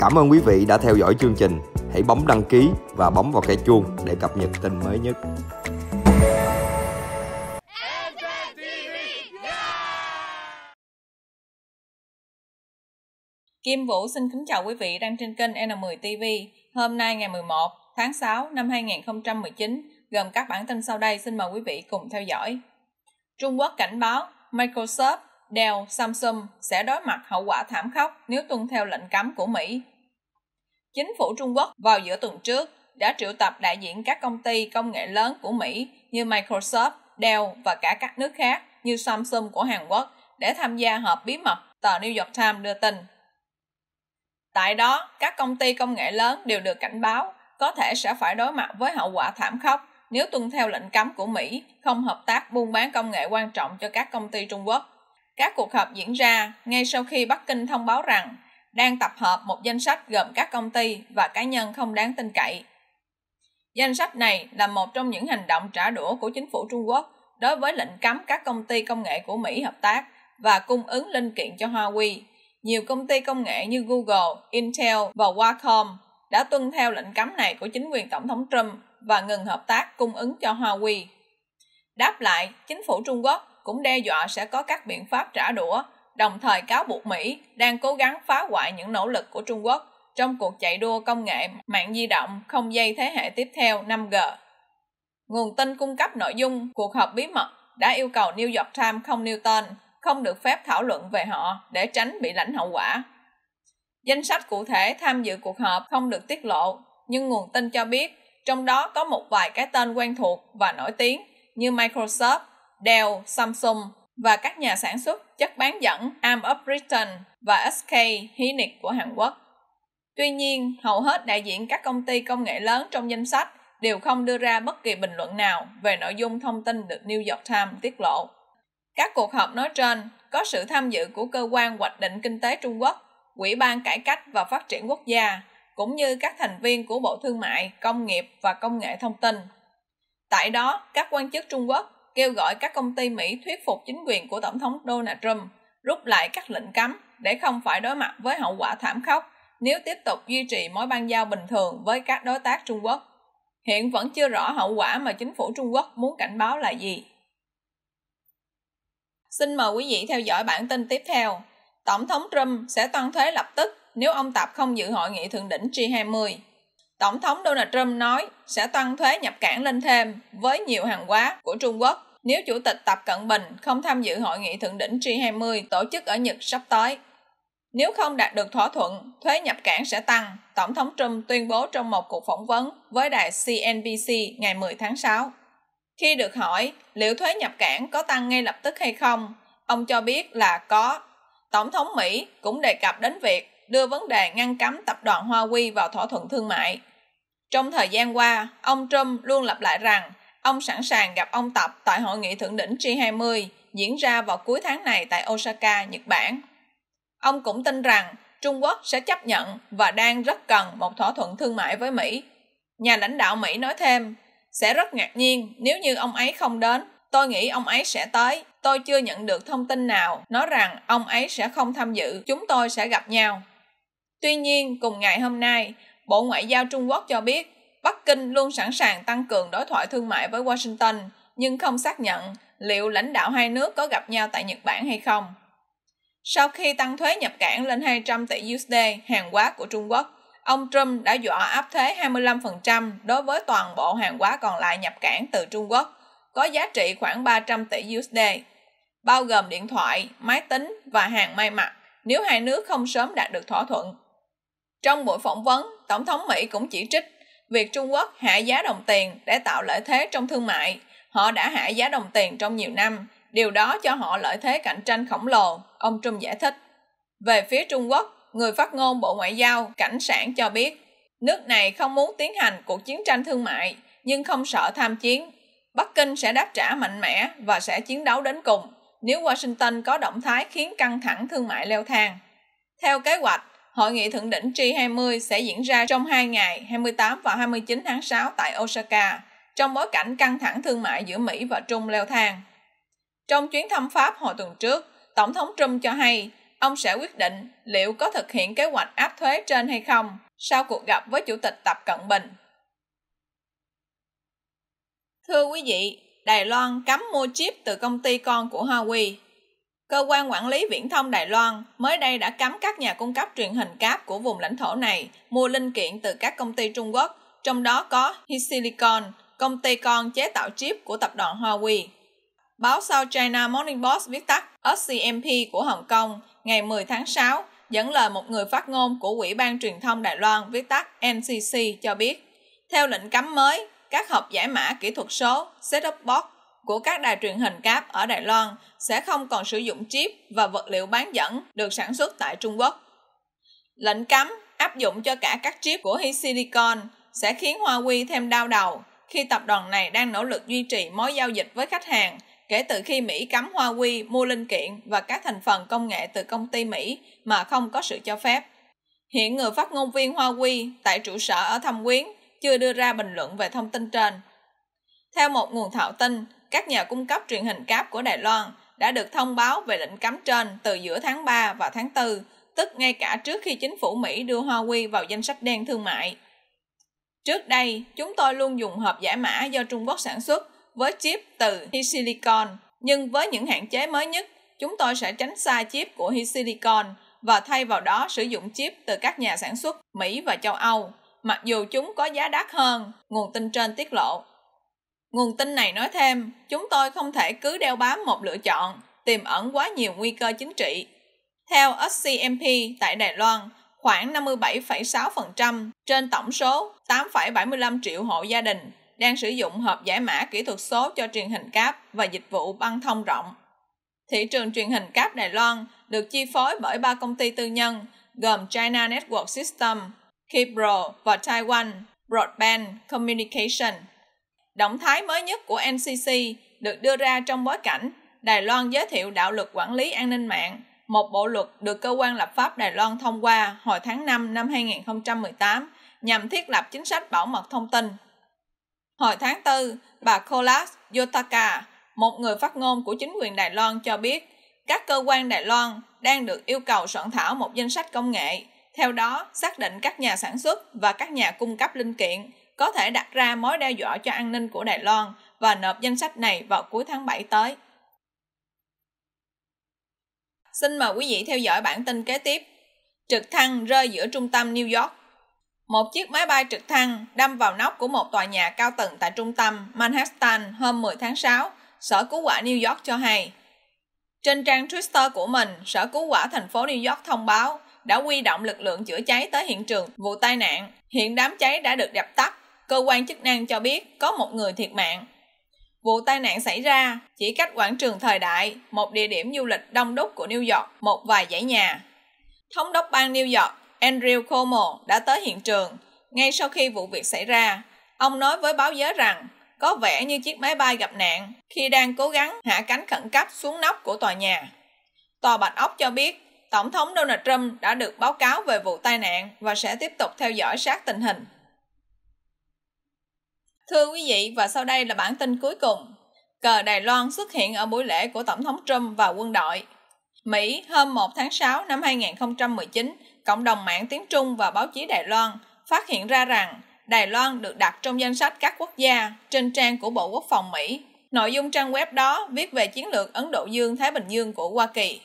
Cảm ơn quý vị đã theo dõi chương trình. Hãy bấm đăng ký và bấm vào cái chuông để cập nhật tin mới nhất. Kim Vũ xin kính chào quý vị đang trên kênh N10 TV. Hôm nay ngày 11 tháng 6 năm 2019, gồm các bản tin sau đây xin mời quý vị cùng theo dõi. Trung Quốc cảnh báo Microsoft, Dell, Samsung sẽ đối mặt hậu quả thảm khốc nếu tuân theo lệnh cấm của Mỹ. Chính phủ Trung Quốc vào giữa tuần trước đã triệu tập đại diện các công ty công nghệ lớn của Mỹ như Microsoft, Dell và cả các nước khác như Samsung của Hàn Quốc để tham gia họp bí mật, tờ New York Times đưa tin. Tại đó, các công ty công nghệ lớn đều được cảnh báo có thể sẽ phải đối mặt với hậu quả thảm khốc nếu tuân theo lệnh cấm của Mỹ không hợp tác buôn bán công nghệ quan trọng cho các công ty Trung Quốc. Các cuộc họp diễn ra ngay sau khi Bắc Kinh thông báo rằng đang tập hợp một danh sách gồm các công ty và cá nhân không đáng tin cậy. Danh sách này là một trong những hành động trả đũa của chính phủ Trung Quốc đối với lệnh cấm các công ty công nghệ của Mỹ hợp tác và cung ứng linh kiện cho Huawei. Nhiều công ty công nghệ như Google, Intel và Qualcomm đã tuân theo lệnh cấm này của chính quyền Tổng thống Trump và ngừng hợp tác cung ứng cho Huawei. Đáp lại, chính phủ Trung Quốc cũng đe dọa sẽ có các biện pháp trả đũa đồng thời cáo buộc Mỹ đang cố gắng phá hoại những nỗ lực của Trung Quốc trong cuộc chạy đua công nghệ mạng di động không dây thế hệ tiếp theo 5G. Nguồn tin cung cấp nội dung cuộc họp bí mật đã yêu cầu New York Times không nêu tên, không được phép thảo luận về họ để tránh bị lãnh hậu quả. Danh sách cụ thể tham dự cuộc họp không được tiết lộ, nhưng nguồn tin cho biết trong đó có một vài cái tên quen thuộc và nổi tiếng như Microsoft, Dell, Samsung, và các nhà sản xuất chất bán dẫn Arm of Britain và SK Hynix của Hàn Quốc. Tuy nhiên, hầu hết đại diện các công ty công nghệ lớn trong danh sách đều không đưa ra bất kỳ bình luận nào về nội dung thông tin được New York Times tiết lộ. Các cuộc họp nói trên có sự tham dự của cơ quan hoạch định kinh tế Trung Quốc, Quỹ ban cải cách và phát triển quốc gia, cũng như các thành viên của Bộ Thương mại, Công nghiệp và Công nghệ thông tin. Tại đó, các quan chức Trung Quốc kêu gọi các công ty Mỹ thuyết phục chính quyền của Tổng thống Donald Trump rút lại các lệnh cấm để không phải đối mặt với hậu quả thảm khốc nếu tiếp tục duy trì mối ban giao bình thường với các đối tác Trung Quốc. Hiện vẫn chưa rõ hậu quả mà chính phủ Trung Quốc muốn cảnh báo là gì. Xin mời quý vị theo dõi bản tin tiếp theo. Tổng thống Trump sẽ tăng thuế lập tức nếu ông Tập không dự hội nghị thượng đỉnh G20. Tổng thống Donald Trump nói sẽ tăng thuế nhập cảng lên thêm với nhiều hàng hóa của Trung Quốc nếu Chủ tịch Tập Cận Bình không tham dự hội nghị thượng đỉnh G20 tổ chức ở Nhật sắp tới. Nếu không đạt được thỏa thuận, thuế nhập cảng sẽ tăng, Tổng thống Trump tuyên bố trong một cuộc phỏng vấn với đài CNBC ngày 10 tháng 6. Khi được hỏi liệu thuế nhập cảng có tăng ngay lập tức hay không, ông cho biết là có. Tổng thống Mỹ cũng đề cập đến việc đưa vấn đề ngăn cấm tập đoàn Huawei vào thỏa thuận thương mại trong thời gian qua, ông Trump luôn lặp lại rằng ông sẵn sàng gặp ông Tập tại hội nghị thượng đỉnh G20 diễn ra vào cuối tháng này tại Osaka, Nhật Bản. Ông cũng tin rằng Trung Quốc sẽ chấp nhận và đang rất cần một thỏa thuận thương mại với Mỹ. Nhà lãnh đạo Mỹ nói thêm, sẽ rất ngạc nhiên nếu như ông ấy không đến. Tôi nghĩ ông ấy sẽ tới. Tôi chưa nhận được thông tin nào nói rằng ông ấy sẽ không tham dự. Chúng tôi sẽ gặp nhau. Tuy nhiên, cùng ngày hôm nay, Bộ Ngoại giao Trung Quốc cho biết, Bắc Kinh luôn sẵn sàng tăng cường đối thoại thương mại với Washington, nhưng không xác nhận liệu lãnh đạo hai nước có gặp nhau tại Nhật Bản hay không. Sau khi tăng thuế nhập cảng lên 200 tỷ USD hàng hóa của Trung Quốc, ông Trump đã dọa áp thuế 25% đối với toàn bộ hàng hóa còn lại nhập cảng từ Trung Quốc, có giá trị khoảng 300 tỷ USD, bao gồm điện thoại, máy tính và hàng may mặc nếu hai nước không sớm đạt được thỏa thuận trong buổi phỏng vấn, Tổng thống Mỹ cũng chỉ trích việc Trung Quốc hạ giá đồng tiền để tạo lợi thế trong thương mại. Họ đã hạ giá đồng tiền trong nhiều năm, điều đó cho họ lợi thế cạnh tranh khổng lồ, ông Trump giải thích. Về phía Trung Quốc, người phát ngôn Bộ Ngoại giao Cảnh sản cho biết, nước này không muốn tiến hành cuộc chiến tranh thương mại, nhưng không sợ tham chiến. Bắc Kinh sẽ đáp trả mạnh mẽ và sẽ chiến đấu đến cùng nếu Washington có động thái khiến căng thẳng thương mại leo thang. Theo kế hoạch, Hội nghị thượng đỉnh G20 sẽ diễn ra trong 2 ngày 28 và 29 tháng 6 tại Osaka, trong bối cảnh căng thẳng thương mại giữa Mỹ và Trung leo thang. Trong chuyến thăm Pháp hồi tuần trước, Tổng thống Trump cho hay ông sẽ quyết định liệu có thực hiện kế hoạch áp thuế trên hay không sau cuộc gặp với Chủ tịch Tập Cận Bình. Thưa quý vị, Đài Loan cấm mua chip từ công ty con của Huawei Cơ quan quản lý viễn thông Đài Loan mới đây đã cấm các nhà cung cấp truyền hình cáp của vùng lãnh thổ này mua linh kiện từ các công ty Trung Quốc, trong đó có Hisilicon, công ty con chế tạo chip của tập đoàn Huawei. Báo South China Morning Post viết tắt SCMP của Hồng Kông ngày 10 tháng 6 dẫn lời một người phát ngôn của Ủy ban Truyền thông Đài Loan viết tắt NCC cho biết, theo lệnh cấm mới, các hộp giải mã kỹ thuật số, setup box của các đài truyền hình cáp ở Đài Loan sẽ không còn sử dụng chip và vật liệu bán dẫn được sản xuất tại Trung Quốc. Lệnh cấm áp dụng cho cả các chip của Hisilicon sẽ khiến Huawei thêm đau đầu khi tập đoàn này đang nỗ lực duy trì mối giao dịch với khách hàng kể từ khi Mỹ cấm Huawei mua linh kiện và các thành phần công nghệ từ công ty Mỹ mà không có sự cho phép. Hiện người phát ngôn viên Huawei tại trụ sở ở Thâm Quyến chưa đưa ra bình luận về thông tin trên. Theo một nguồn thạo tin, các nhà cung cấp truyền hình cáp của Đài Loan đã được thông báo về lệnh cấm trên từ giữa tháng 3 và tháng 4, tức ngay cả trước khi chính phủ Mỹ đưa Huawei vào danh sách đen thương mại. Trước đây, chúng tôi luôn dùng hộp giải mã do Trung Quốc sản xuất với chip từ Hisilicon, nhưng với những hạn chế mới nhất, chúng tôi sẽ tránh xa chip của Hisilicon và thay vào đó sử dụng chip từ các nhà sản xuất Mỹ và châu Âu, mặc dù chúng có giá đắt hơn, nguồn tin trên tiết lộ. Nguồn tin này nói thêm, chúng tôi không thể cứ đeo bám một lựa chọn, tiềm ẩn quá nhiều nguy cơ chính trị. Theo SCMP tại Đài Loan, khoảng 57,6% trên tổng số 8,75 triệu hộ gia đình đang sử dụng hộp giải mã kỹ thuật số cho truyền hình cáp và dịch vụ băng thông rộng. Thị trường truyền hình cáp Đài Loan được chi phối bởi ba công ty tư nhân gồm China Network System, Kibro và Taiwan Broadband Communication. Động thái mới nhất của NCC được đưa ra trong bối cảnh Đài Loan giới thiệu đạo luật quản lý an ninh mạng, một bộ luật được cơ quan lập pháp Đài Loan thông qua hồi tháng 5 năm 2018 nhằm thiết lập chính sách bảo mật thông tin. Hồi tháng 4, bà Kolas Yotaka, một người phát ngôn của chính quyền Đài Loan cho biết các cơ quan Đài Loan đang được yêu cầu soạn thảo một danh sách công nghệ. Theo đó, xác định các nhà sản xuất và các nhà cung cấp linh kiện có thể đặt ra mối đe dọa cho an ninh của Đài Loan và nộp danh sách này vào cuối tháng 7 tới. Xin mời quý vị theo dõi bản tin kế tiếp. Trực thăng rơi giữa trung tâm New York. Một chiếc máy bay trực thăng đâm vào nóc của một tòa nhà cao tầng tại trung tâm Manhattan hôm 10 tháng 6, Sở Cứu hỏa New York cho hay. Trên trang Twitter của mình, Sở Cứu hỏa thành phố New York thông báo đã huy động lực lượng chữa cháy tới hiện trường vụ tai nạn. Hiện đám cháy đã được dập tắt cơ quan chức năng cho biết có một người thiệt mạng. Vụ tai nạn xảy ra chỉ cách quảng trường thời đại, một địa điểm du lịch đông đúc của New York, một vài dãy nhà. Thống đốc bang New York Andrew Cuomo đã tới hiện trường ngay sau khi vụ việc xảy ra. Ông nói với báo giới rằng có vẻ như chiếc máy bay gặp nạn khi đang cố gắng hạ cánh khẩn cấp xuống nóc của tòa nhà. Tòa Bạch Ốc cho biết Tổng thống Donald Trump đã được báo cáo về vụ tai nạn và sẽ tiếp tục theo dõi sát tình hình. Thưa quý vị, và sau đây là bản tin cuối cùng. Cờ Đài Loan xuất hiện ở buổi lễ của Tổng thống Trump và quân đội. Mỹ hôm 1 tháng 6 năm 2019, cộng đồng mạng tiếng Trung và báo chí Đài Loan phát hiện ra rằng Đài Loan được đặt trong danh sách các quốc gia trên trang của Bộ Quốc phòng Mỹ. Nội dung trang web đó viết về chiến lược Ấn Độ Dương-Thái Bình Dương của Hoa Kỳ.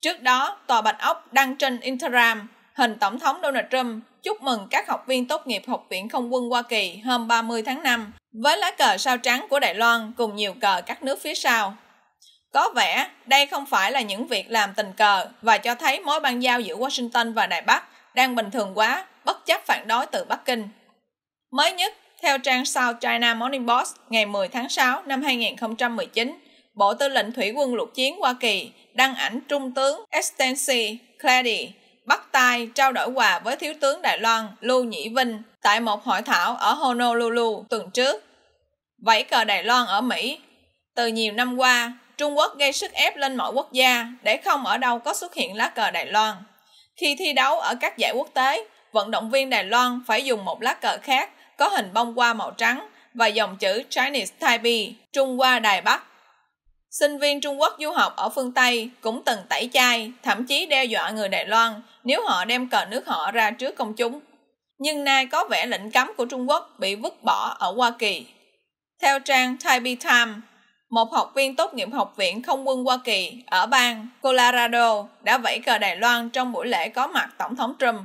Trước đó, Tòa Bạch Ốc đăng trên Instagram hình Tổng thống Donald Trump chúc mừng các học viên tốt nghiệp Học viện Không quân Hoa Kỳ hôm 30 tháng 5 với lá cờ sao trắng của Đài Loan cùng nhiều cờ các nước phía sau. Có vẻ đây không phải là những việc làm tình cờ và cho thấy mối ban giao giữa Washington và Đài Bắc đang bình thường quá, bất chấp phản đối từ Bắc Kinh. Mới nhất, theo trang South China Morning Post ngày 10 tháng 6 năm 2019, Bộ Tư lệnh Thủy quân Lục chiến Hoa Kỳ đăng ảnh Trung tướng Estensi Clady bắt tay trao đổi quà với Thiếu tướng Đài Loan Lưu Nhĩ Vinh tại một hội thảo ở Honolulu tuần trước. Vẫy cờ Đài Loan ở Mỹ Từ nhiều năm qua, Trung Quốc gây sức ép lên mọi quốc gia để không ở đâu có xuất hiện lá cờ Đài Loan. Khi thi đấu ở các giải quốc tế, vận động viên Đài Loan phải dùng một lá cờ khác có hình bông hoa màu trắng và dòng chữ Chinese Taipei, Trung Hoa Đài Bắc Sinh viên Trung Quốc du học ở phương Tây cũng từng tẩy chay, thậm chí đe dọa người Đài Loan nếu họ đem cờ nước họ ra trước công chúng. Nhưng nay có vẻ lệnh cấm của Trung Quốc bị vứt bỏ ở Hoa Kỳ. Theo trang Taipei Times, một học viên tốt nghiệp Học viện Không quân Hoa Kỳ ở bang Colorado đã vẫy cờ Đài Loan trong buổi lễ có mặt Tổng thống Trump.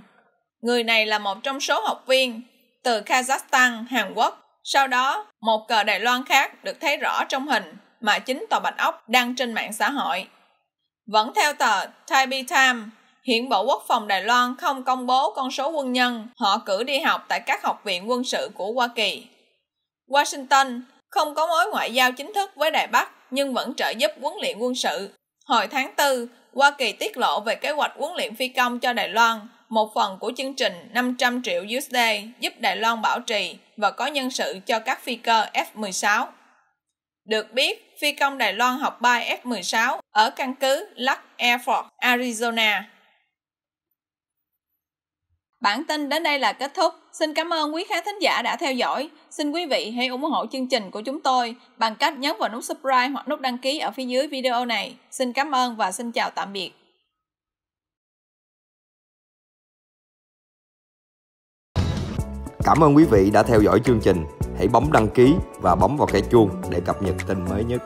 Người này là một trong số học viên từ Kazakhstan, Hàn Quốc. Sau đó, một cờ Đài Loan khác được thấy rõ trong hình mà chính tòa Bạch Ốc đăng trên mạng xã hội. Vẫn theo tờ Taipei Times, hiện Bộ Quốc phòng Đài Loan không công bố con số quân nhân họ cử đi học tại các học viện quân sự của Hoa Kỳ. Washington không có mối ngoại giao chính thức với Đài Bắc nhưng vẫn trợ giúp huấn luyện quân sự. Hồi tháng 4, Hoa Kỳ tiết lộ về kế hoạch huấn luyện phi công cho Đài Loan, một phần của chương trình 500 triệu USD giúp Đài Loan bảo trì và có nhân sự cho các phi cơ F-16. Được biết, phi công Đài Loan học bay F-16 ở căn cứ Luck Air Force, Arizona. Bản tin đến đây là kết thúc. Xin cảm ơn quý khán thính giả đã theo dõi. Xin quý vị hãy ủng hộ chương trình của chúng tôi bằng cách nhấn vào nút subscribe hoặc nút đăng ký ở phía dưới video này. Xin cảm ơn và xin chào tạm biệt. Cảm ơn quý vị đã theo dõi chương trình. Hãy bấm đăng ký và bấm vào cái chuông để cập nhật tin mới nhất.